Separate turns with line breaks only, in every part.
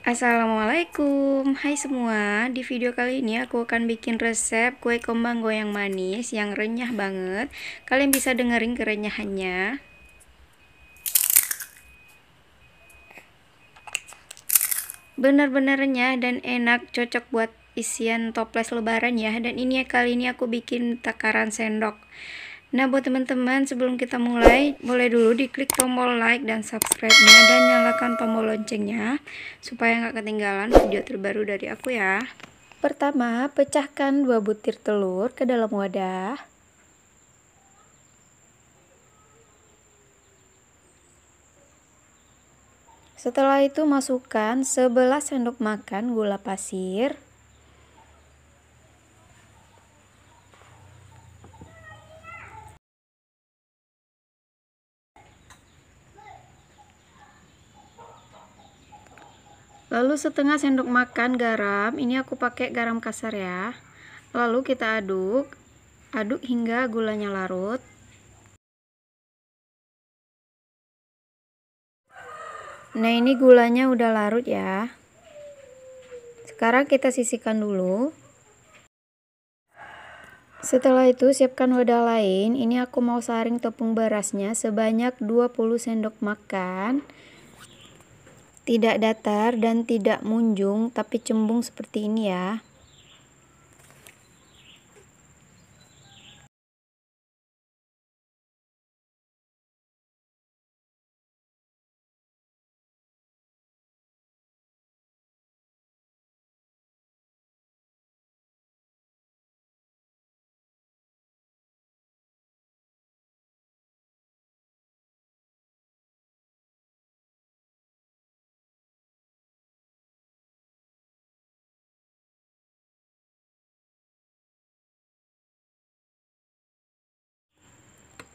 Assalamualaikum Hai semua Di video kali ini aku akan bikin resep kue kembang goyang manis yang renyah banget Kalian bisa dengerin kerenyahannya benar-benar renyah dan enak cocok buat isian toples lebaran ya Dan ini ya, kali ini aku bikin takaran sendok Nah buat teman-teman sebelum kita mulai boleh dulu diklik tombol like dan subscribe-nya dan nyalakan tombol loncengnya supaya nggak ketinggalan video terbaru dari aku ya. Pertama pecahkan dua butir telur ke dalam wadah. Setelah itu masukkan 11 sendok makan gula pasir lalu setengah sendok makan garam ini aku pakai garam kasar ya lalu kita aduk aduk hingga gulanya larut nah ini gulanya udah larut ya sekarang kita sisihkan dulu setelah itu siapkan wadah lain ini aku mau saring tepung berasnya sebanyak 20 sendok makan tidak datar dan tidak munjung tapi cembung seperti ini ya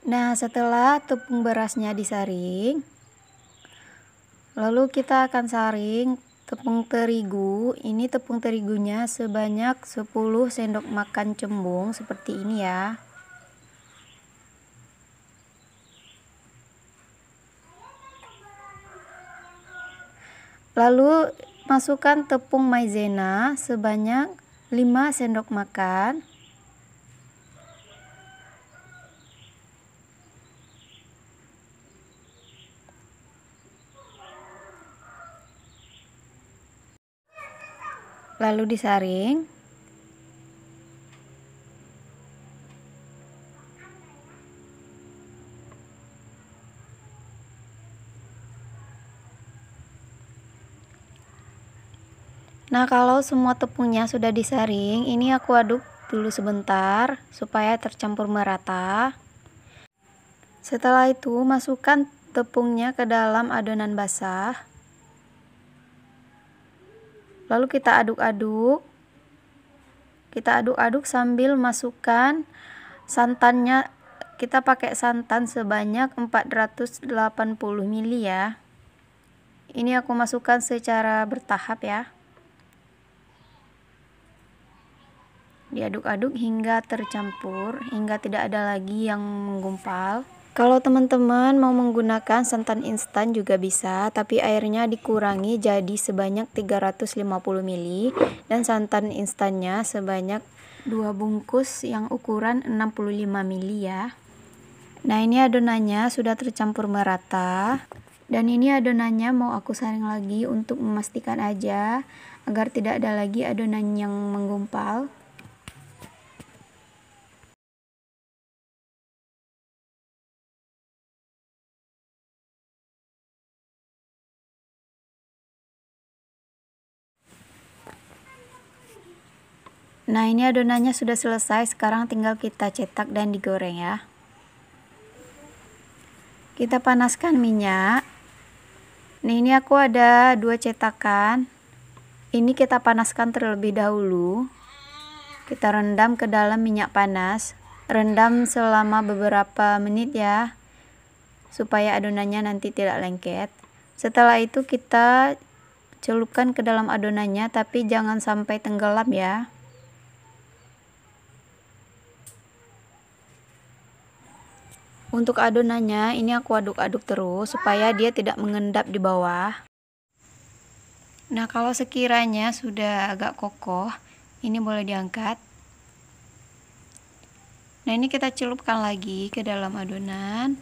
Nah, setelah tepung berasnya disaring, lalu kita akan saring tepung terigu. Ini tepung terigunya sebanyak 10 sendok makan cembung seperti ini ya. Lalu masukkan tepung maizena sebanyak 5 sendok makan. lalu disaring. Nah, kalau semua tepungnya sudah disaring, ini aku aduk dulu sebentar supaya tercampur merata. Setelah itu, masukkan tepungnya ke dalam adonan basah lalu kita aduk-aduk kita aduk-aduk sambil masukkan santannya kita pakai santan sebanyak 480 ml ya ini aku masukkan secara bertahap ya diaduk-aduk hingga tercampur hingga tidak ada lagi yang menggumpal kalau teman-teman mau menggunakan santan instan juga bisa, tapi airnya dikurangi jadi sebanyak 350 ml dan santan instannya sebanyak 2 bungkus yang ukuran 65 ml ya. Nah, ini adonannya sudah tercampur merata. Dan ini adonannya mau aku saring lagi untuk memastikan aja agar tidak ada lagi adonan yang menggumpal. Nah, ini adonannya sudah selesai. Sekarang tinggal kita cetak dan digoreng ya. Kita panaskan minyak. Nah, ini aku ada dua cetakan. Ini kita panaskan terlebih dahulu. Kita rendam ke dalam minyak panas. Rendam selama beberapa menit ya. Supaya adonannya nanti tidak lengket. Setelah itu kita celupkan ke dalam adonannya tapi jangan sampai tenggelam ya. Untuk adonannya ini aku aduk-aduk terus supaya dia tidak mengendap di bawah. Nah kalau sekiranya sudah agak kokoh ini boleh diangkat. Nah ini kita celupkan lagi ke dalam adonan.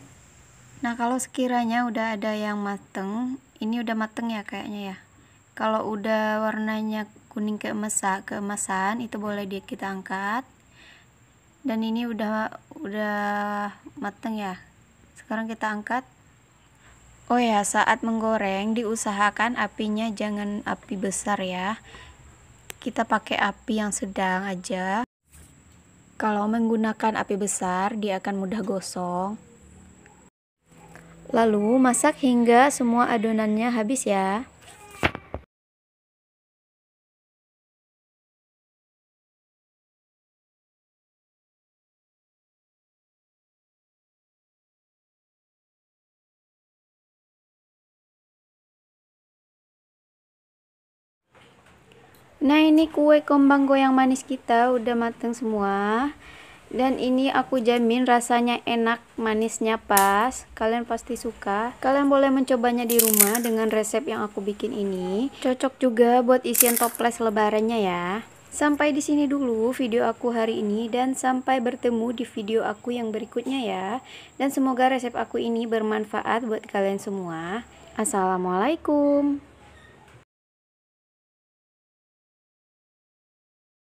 Nah kalau sekiranya udah ada yang mateng, ini udah mateng ya kayaknya ya. Kalau udah warnanya kuning keemasan, keemasan itu boleh dia kita angkat dan ini udah udah mateng ya sekarang kita angkat oh ya saat menggoreng diusahakan apinya jangan api besar ya kita pakai api yang sedang aja kalau menggunakan api besar dia akan mudah gosong lalu masak hingga semua adonannya habis ya Nah ini kue kembang goyang manis kita udah mateng semua dan ini aku jamin rasanya enak manisnya pas kalian pasti suka kalian boleh mencobanya di rumah dengan resep yang aku bikin ini cocok juga buat isian toples lebarannya ya sampai di sini dulu video aku hari ini dan sampai bertemu di video aku yang berikutnya ya dan semoga resep aku ini bermanfaat buat kalian semua assalamualaikum